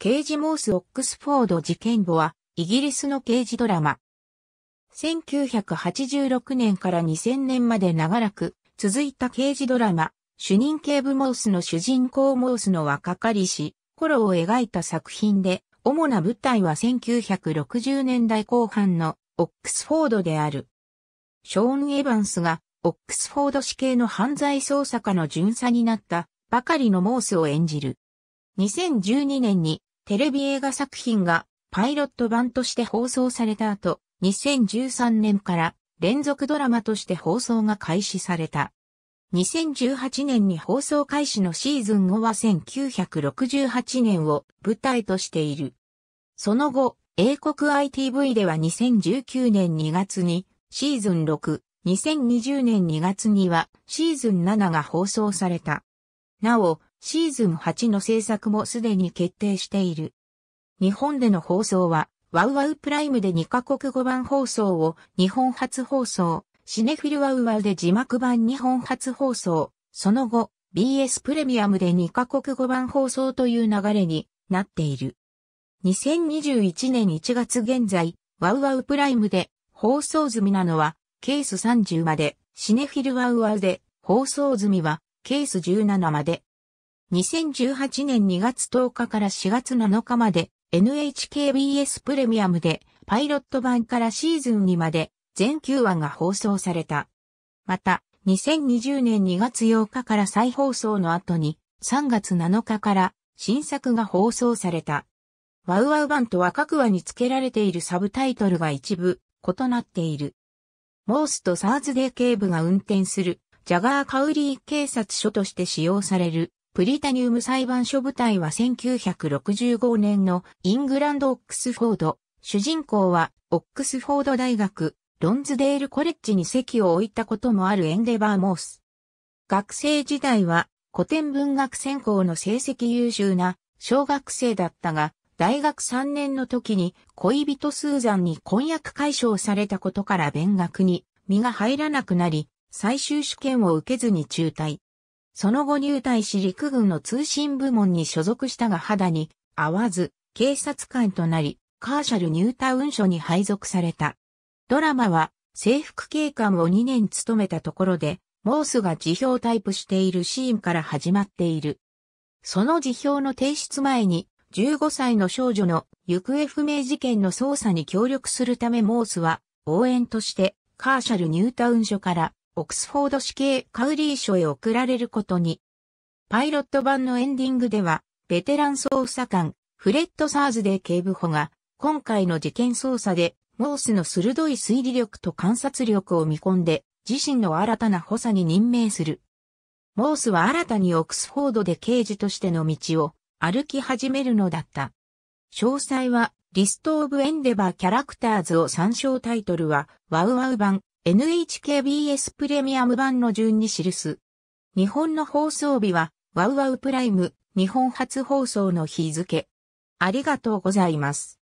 刑事モース・オックスフォード事件簿は、イギリスの刑事ドラマ。1986年から2000年まで長らく続いた刑事ドラマ、主任警部モースの主人公モースの若かりし、頃を描いた作品で、主な舞台は1960年代後半のオックスフォードである。ショーン・エヴァンスが、オックスフォード死刑の犯罪捜査課の巡査になったばかりのモースを演じる。2012年にテレビ映画作品がパイロット版として放送された後、2013年から連続ドラマとして放送が開始された。2018年に放送開始のシーズン後は1968年を舞台としている。その後、英国 ITV では2019年2月にシーズン6、2020年2月にはシーズン7が放送された。なお、シーズン8の制作もすでに決定している。日本での放送は、ワウワウプライムで2カ国語版放送を日本初放送、シネフィルワウワウで字幕版日本初放送、その後、BS プレミアムで2カ国語版放送という流れになっている。2021年1月現在、ワウワウプライムで放送済みなのは、ケース30まで、シネフィルワウワウで放送済みはケース17まで。2018年2月10日から4月7日まで NHKBS プレミアムでパイロット版からシーズン2まで全9話が放送された。また、2020年2月8日から再放送の後に3月7日から新作が放送された。ワウワウ版とは各話に付けられているサブタイトルが一部異なっている。モースとサーズデー警部が運転するジャガーカウリー警察署として使用されるプリタニウム裁判所部隊は1965年のイングランド・オックスフォード。主人公はオックスフォード大学ロンズデールコレッジに席を置いたこともあるエンデバー・モース。学生時代は古典文学専攻の成績優秀な小学生だったが、大学3年の時に恋人スーザンに婚約解消されたことから勉学に身が入らなくなり、最終試験を受けずに中退。その後入隊し陸軍の通信部門に所属したが肌に合わず警察官となり、カーシャルニュータウン署に配属された。ドラマは制服警官を2年務めたところで、モースが辞表タイプしているシーンから始まっている。その辞表の提出前に、15歳の少女の行方不明事件の捜査に協力するためモースは、応援として、カーシャルニュータウン署からオクスフォード死刑カウリー賞へ送られることに。パイロット版のエンディングでは、ベテラン捜査官、フレッド・サーズデー警部補が、今回の事件捜査で、モースの鋭い推理力と観察力を見込んで、自身の新たな補佐に任命する。モースは新たにオックスフォードで刑事としての道を歩き始めるのだった。詳細は、リスト・オブ・エンデバー・キャラクターズを参照タイトルは、ワウワウ版、NHKBS プレミアム版の順に記す。日本の放送日は、ワウワウプライム、日本初放送の日付。ありがとうございます。